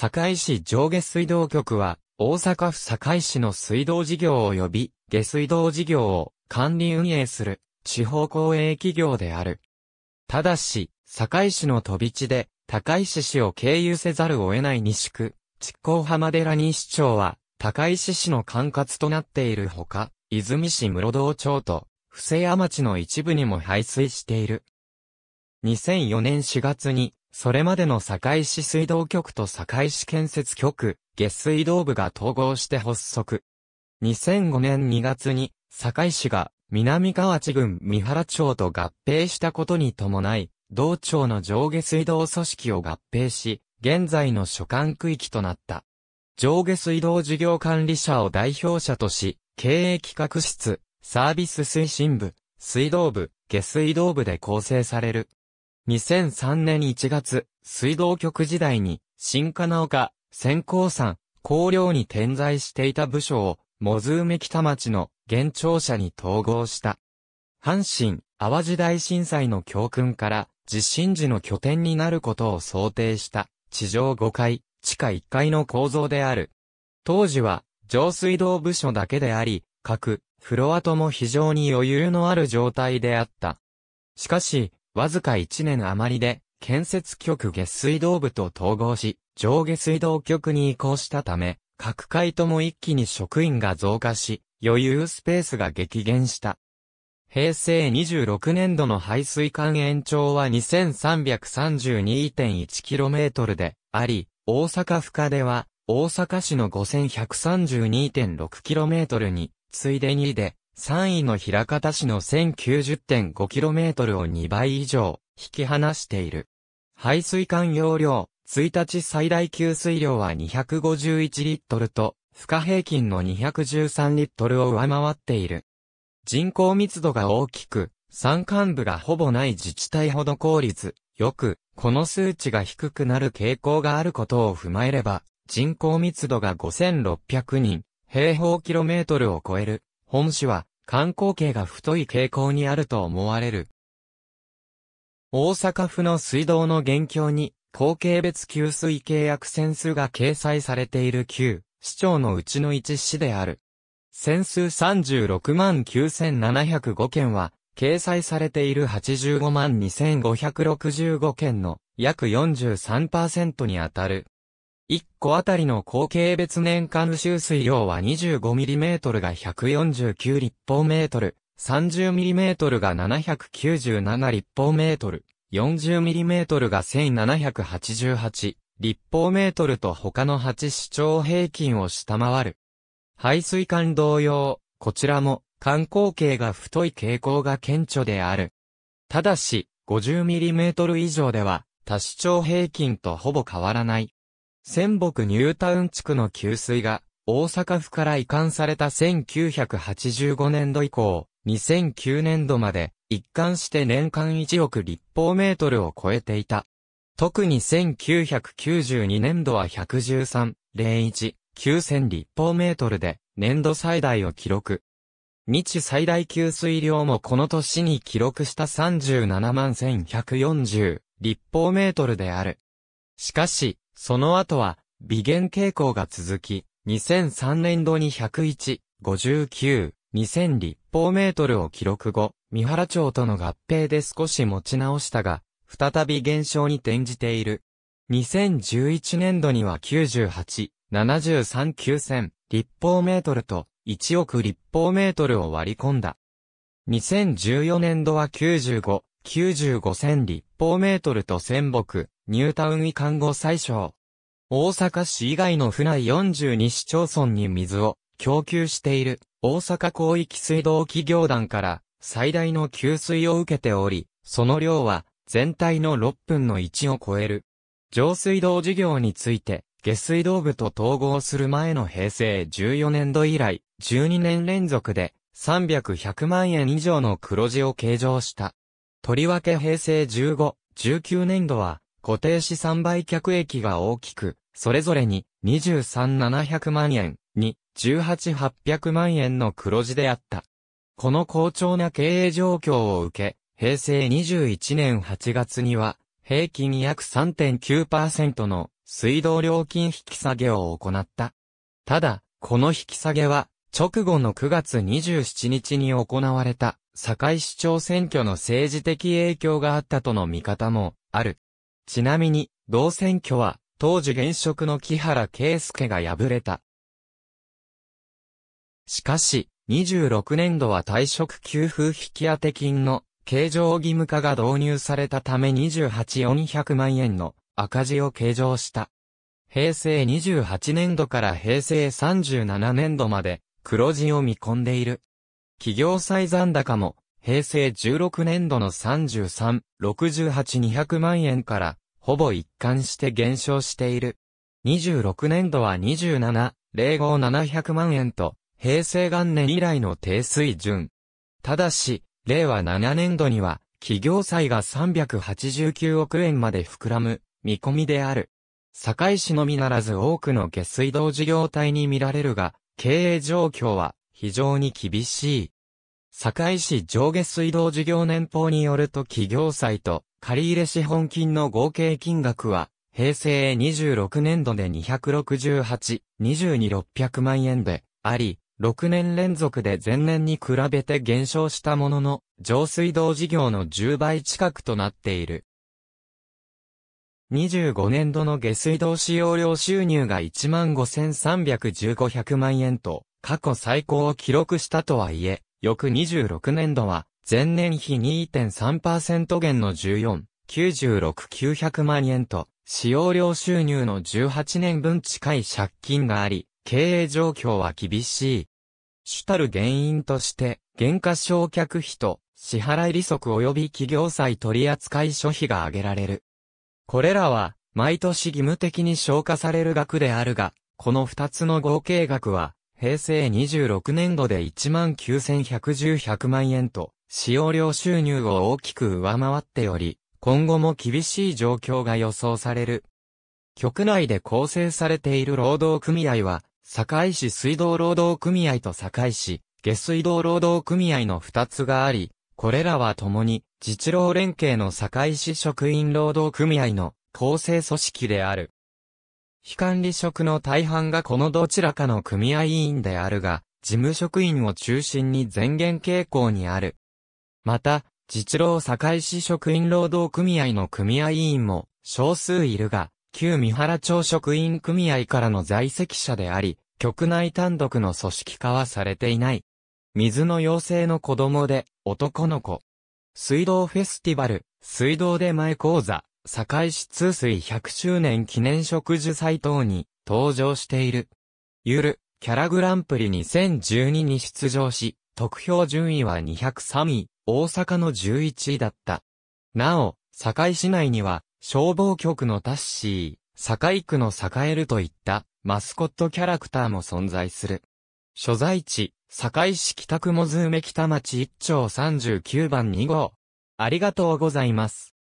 堺市上下水道局は、大阪府堺市の水道事業及び下水道事業を管理運営する地方公営企業である。ただし、堺市の飛び地で、高石市を経由せざるを得ない西区、築港浜寺西町は、高石市の管轄となっているほか、泉市室堂町と、布施屋町の一部にも排水している。2004年4月に、それまでの堺市水道局と堺市建設局、下水道部が統合して発足。2005年2月に、堺市が、南河内郡三原町と合併したことに伴い、同町の上下水道組織を合併し、現在の所管区域となった。上下水道事業管理者を代表者とし、経営企画室、サービス推進部、水道部、下水道部で構成される。2003年1月、水道局時代に、新金岡、仙光山、高陵に点在していた部署を、モズ梅北町の現庁舎に統合した。阪神、淡路大震災の教訓から、地震時の拠点になることを想定した、地上5階、地下1階の構造である。当時は、上水道部署だけであり、各、フロアとも非常に余裕のある状態であった。しかし、わずか1年余りで、建設局下水道部と統合し、上下水道局に移行したため、各階とも一気に職員が増加し、余裕スペースが激減した。平成26年度の排水管延長は 2332.1km であり、大阪府下では、大阪市の 5132.6km に、ついで2位で、3位の平方市の 1090.5km を2倍以上、引き離している。排水管容量、1日最大給水量は251リットルと、不可平均の213リットルを上回っている。人口密度が大きく、山間部がほぼない自治体ほど効率、よく、この数値が低くなる傾向があることを踏まえれば、人口密度が5600人、平方キロメートルを超える、本市は、観光系が太い傾向にあると思われる。大阪府の水道の現況に、後継別給水契約線数が掲載されている旧、市長のうちの1市である。線数36万9705件は、掲載されている85万2565件の約43%にあたる。1個あたりの口径別年間収水量は 25mm が149立方メートル、30mm が797立方メートル、40mm が1788立方メートルと他の8市町平均を下回る。排水管同様、こちらも、観光径が太い傾向が顕著である。ただし、50mm 以上では、多市町平均とほぼ変わらない。仙北ニュータウン地区の給水が、大阪府から移管された1985年度以降、2009年度まで、一貫して年間1億立方メートルを超えていた。特に1992年度は113.01、9000立方メートルで、年度最大を記録。日最大給水量もこの年に記録した37万1140立方メートルである。しかし、その後は、微減傾向が続き、2003年度に101、59、2000立方メートルを記録後、三原町との合併で少し持ち直したが、再び減少に転じている。2011年度には98、73、9000立方メートルと1億立方メートルを割り込んだ。2014年度は95、95千立方メートルと千木、ニュータウン移管後最小。大阪市以外の府内42市町村に水を供給している大阪広域水道企業団から最大の給水を受けており、その量は全体の6分の1を超える。上水道事業について、下水道部と統合する前の平成14年度以来、12年連続で300万円以上の黒字を計上した。とりわけ平成15、19年度は、固定資産売却益が大きく、それぞれに23700万円に18800万円の黒字であった。この好調な経営状況を受け、平成21年8月には、平均約3.9%の水道料金引き下げを行った。ただ、この引き下げは、直後の9月27日に行われた、堺市長選挙の政治的影響があったとの見方もある。ちなみに、同選挙は、当時現職の木原圭介が敗れた。しかし、26年度は退職給付引当金の計上義務化が導入されたため28400万円の赤字を計上した。平成28年度から平成37年度まで黒字を見込んでいる。企業債残高も平成16年度の33、68200万円から、ほぼ一貫して減少している。26年度は27、05700万円と、平成元年以来の低水準。ただし、令和7年度には、企業債が389億円まで膨らむ、見込みである。堺市のみならず多くの下水道事業体に見られるが、経営状況は非常に厳しい。堺市上下水道事業年報によると企業債と借入資本金の合計金額は、平成26年度で268、22600万円であり、6年連続で前年に比べて減少したものの、上水道事業の10倍近くとなっている。25年度の下水道使用料収入が15,315万円と過去最高を記録したとはいえ、翌26年度は、前年比2.3%減の14、96,900万円と、使用料収入の18年分近い借金があり、経営状況は厳しい。主たる原因として、減価償却費と、支払い利息及び企業債取扱諸費が挙げられる。これらは、毎年義務的に消化される額であるが、この二つの合計額は、平成26年度で19,111万円と、使用料収入を大きく上回っており、今後も厳しい状況が予想される。局内で構成されている労働組合は、堺市水道労働組合と堺市下水道労働組合の2つがあり、これらは共に自治労連携の堺市職員労働組合の構成組織である。非管理職の大半がこのどちらかの組合委員であるが、事務職員を中心に前言傾向にある。また、実労堺市職員労働組合の組合委員も少数いるが、旧三原町職員組合からの在籍者であり、局内単独の組織化はされていない。水の妖精の子供で、男の子。水道フェスティバル、水道出前講座、堺市通水100周年記念植樹祭等に登場している。ゆる、キャラグランプリ2012に出場し、得票順位は203位、大阪の11位だった。なお、堺市内には、消防局のタッシー、堺区の栄えるといったマスコットキャラクターも存在する。所在地、堺市北区もずうめ北町1丁39番2号。ありがとうございます。